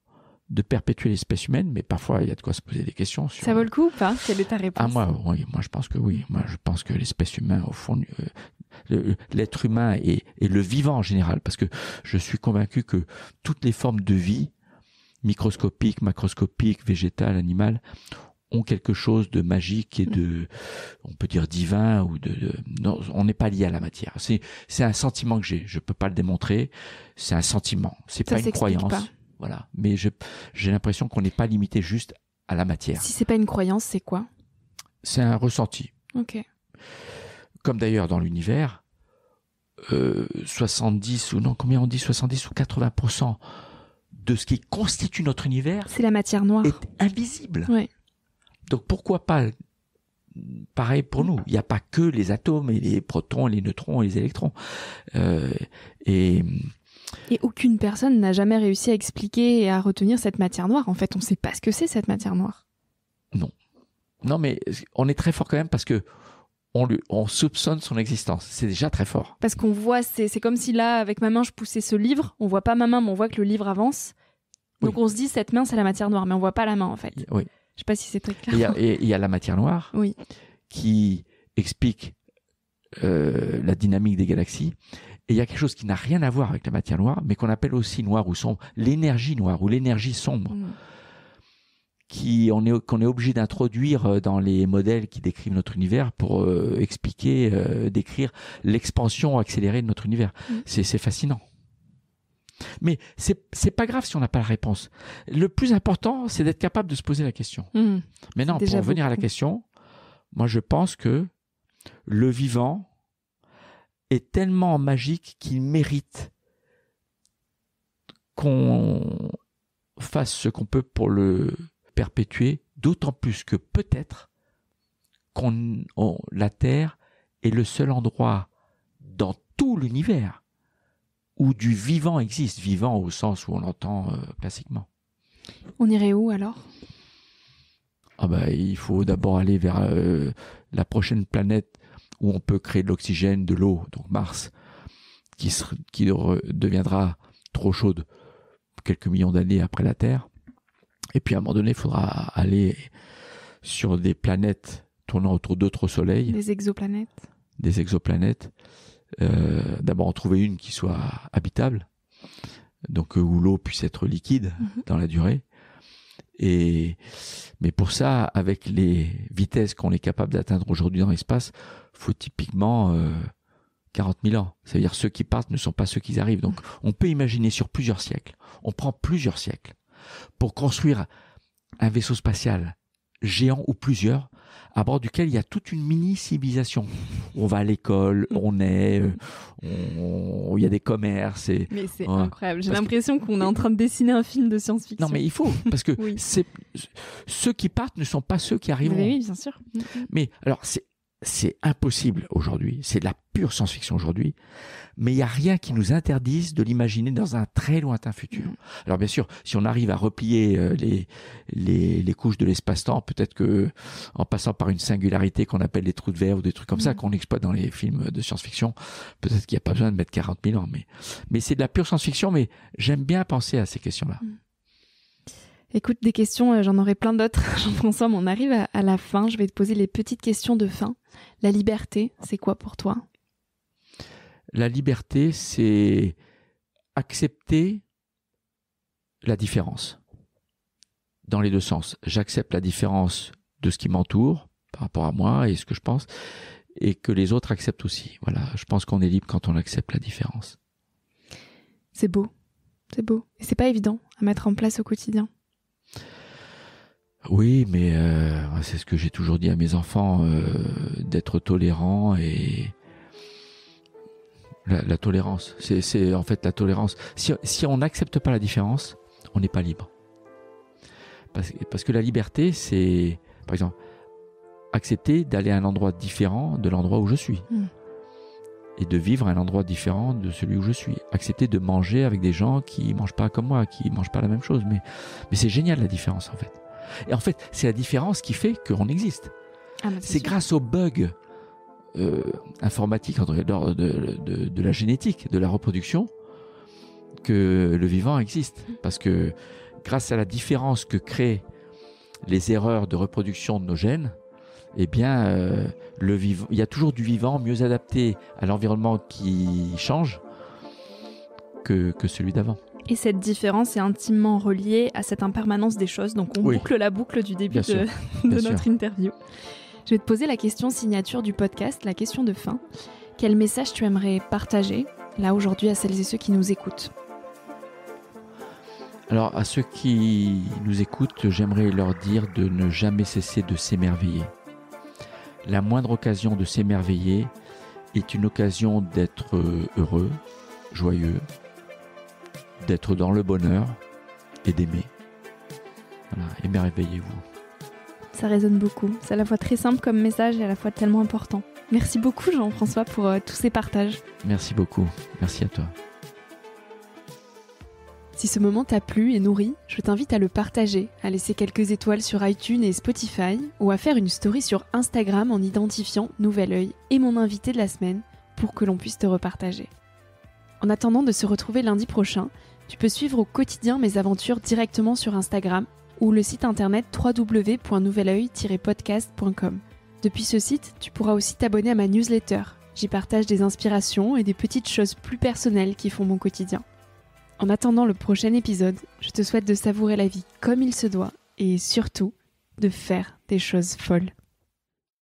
A: de perpétuer l'espèce humaine, mais parfois il y a de quoi se poser des questions. Ça
B: vaut le coup pas Quelle est ta ah, réponse
A: moi, moi, je pense que oui. Moi, je pense que l'espèce humaine, au fond, euh, euh, l'être humain et, le vivant en général, parce que je suis convaincu que toutes les formes de vie, microscopiques, macroscopiques, végétales, animales, ont quelque chose de magique et mm. de, on peut dire divin ou de, on n'est pas lié à la matière. C'est, c'est un sentiment que j'ai. Je peux pas le démontrer. C'est un sentiment. C'est pas une croyance. Voilà. Mais j'ai l'impression qu'on n'est pas limité juste à la matière. Si c'est
B: pas une croyance, c'est quoi
A: C'est un ressenti. Ok. Comme d'ailleurs dans l'univers, 70 euh, ou non, combien on dit 70 ou 80 de ce qui constitue notre univers, c'est la matière noire, est invisible. Donc pourquoi pas pareil pour nous. Il n'y a pas que les atomes et les protons, les neutrons et les électrons. Euh, et
B: et aucune personne n'a jamais réussi à expliquer et à retenir cette matière noire. En fait, on ne sait pas ce que c'est cette matière noire.
A: Non. Non, mais on est très fort quand même parce que on, lui, on soupçonne son existence. C'est déjà très fort.
B: Parce qu'on voit, c'est comme si là, avec ma main, je poussais ce livre. On voit pas ma main, mais on voit que le livre avance. Donc on se dit, cette main, c'est la matière noire, mais on voit pas la main en fait. Oui. Je sais pas si c'est très clair.
A: Et il y, a la matière noire oui. qui explique euh, la dynamique des galaxies et il y a quelque chose qui n'a rien à voir avec la matière noire, mais qu'on appelle aussi noire ou sombre, l'énergie noire ou l'énergie sombre, mm. qui on est qu'on est obligé d'introduire euh, dans les modèles qui décrivent notre univers pour euh, expliquer, euh, décrire l'expansion accélérée de notre univers. Mm. C'est fascinant. Mais c'est n'est pas grave si on n'a pas la réponse. Le plus important, c'est d'être capable de se poser la question. Mm. Maintenant, pour revenir à la question, moi je pense que le vivant tellement magique qu'il mérite qu'on fasse ce qu'on peut pour le perpétuer, d'autant plus que peut-être qu'on la Terre est le seul endroit dans tout l'univers où du vivant existe, vivant au sens où on l'entend euh, classiquement.
B: On irait où alors
A: ah bah, il faut d'abord aller vers euh, la prochaine planète où on peut créer de l'oxygène, de l'eau, donc Mars, qui, deviendra trop chaude quelques millions d'années après la Terre. Et puis à un moment donné, il faudra aller sur des planètes tournant autour d'autres soleils. Des exoplanètes. Des exoplanètes. Euh, d'abord en trouver une qui soit habitable, donc euh, où l'eau puisse être liquide mhm. dans la durée. Et mais pour ça, avec les vitesses qu'on est capable d'atteindre aujourd'hui dans l'espace, faut typiquement 40 euh, 000 ans. cest à dire ceux qui partent ne sont pas ceux qui arrivent. Donc mm. on peut imaginer sur plusieurs siècles. On prend plusieurs siècles pour construire un vaisseau spatial géant ou plusieurs à bord duquel il y a toute une mini-civilisation. On va à l'école, on est, euh, il y a des commerces. Et, mais c'est incroyable. J'ai l'impression qu'on est en train
B: de dessiner un film de science-fiction. Non, mais il faut, parce que
A: ceux qui partent ne sont pas ceux qui arrivent. Oui, bien sûr. Mm, mm. Mais alors, c'est c'est impossible aujourd'hui, c'est de la pure science-fiction aujourd'hui, mais il n'y a rien qui nous interdise de l'imaginer dans un très lointain futur. Mm. Alors bien sûr, si on arrive à replier euh, les, couches de l'espace-temps, peut-être que en passant par une singularité qu'on appelle les trous de verre ou des trucs comme ça mm. qu'on exploite dans les films de science-fiction, peut-être qu'il n'y a pas besoin de mettre 40 000 ans, mais, mais c'est de la pure science-fiction, mais j'aime bien penser à ces questions-là. Mm.
B: Écoute, des questions, euh, j'en aurai plein d'autres. Jean-François, on arrive à, la fin. Je vais te poser les petites questions de fin. La liberté, c'est quoi pour toi
A: La liberté, c'est accepter la différence dans les deux sens. J'accepte la différence de ce qui m'entoure par rapport à moi et ce que je pense et que les autres acceptent aussi. Voilà, je pense qu'on est libre quand on accepte la différence.
B: C'est beau. C'est beau. Et c'est pas évident à mettre en place au quotidien.
A: Oui, mais euh, c'est ce que j'ai toujours dit à mes enfants, euh, d'être tolérant et la, tolérance. C'est en fait la tolérance. Si, on n'accepte pas la différence, on n'est pas libre. Parce, que la liberté, c'est, par exemple, accepter d'aller à un endroit différent de l'endroit où je suis. Hmm et de vivre à un endroit différent de celui où je suis. Accepter de manger avec des gens qui mangent pas comme moi, qui mangent pas la même chose. Mais, mais c'est génial la différence en fait. Et en fait, c'est la différence qui fait qu'on existe. Ah, c'est grâce aux bugs euh, informatiques de, de, la génétique, de la reproduction, que le vivant existe. Parce que grâce à la différence que créent les erreurs de reproduction de nos gènes, eh bien, euh, il y a toujours du vivant mieux adapté à l'environnement qui change que, celui d'avant.
B: Et cette différence est intimement reliée à cette impermanence des choses. Donc on boucle la boucle du début de, notre interview. Je vais te poser la question signature du podcast, la question de fin. Quel message tu aimerais partager là aujourd'hui à celles et ceux qui nous écoutent
A: Alors à ceux qui nous écoutent, j'aimerais leur dire de ne jamais cesser de s'émerveiller la moindre occasion de s'émerveiller est une occasion d'être heureux, joyeux, d'être dans le bonheur et d'aimer. Voilà, émerveillez-vous.
B: Ça résonne beaucoup. C'est à la fois très simple comme message et à la fois tellement important. Merci beaucoup Jean-François pour euh, tous ces partages.
A: Merci beaucoup. Merci à toi.
B: Si ce moment t'a plu et nourri, je t'invite à le partager, à laisser quelques étoiles sur iTunes et Spotify, ou à faire une story sur Instagram en identifiant Nouvel Oeil et mon invité de la semaine pour que l'on puisse te repartager. En attendant de se retrouver lundi prochain, tu peux suivre au quotidien mes aventures directement sur Instagram ou le site internet www.nouveloeil-podcast.com. Depuis ce site, tu pourras aussi t'abonner à ma newsletter. J'y partage des inspirations et des petites choses plus personnelles qui font mon quotidien. En attendant le prochain épisode, je te souhaite de savourer la vie comme il se doit et surtout de faire des choses folles.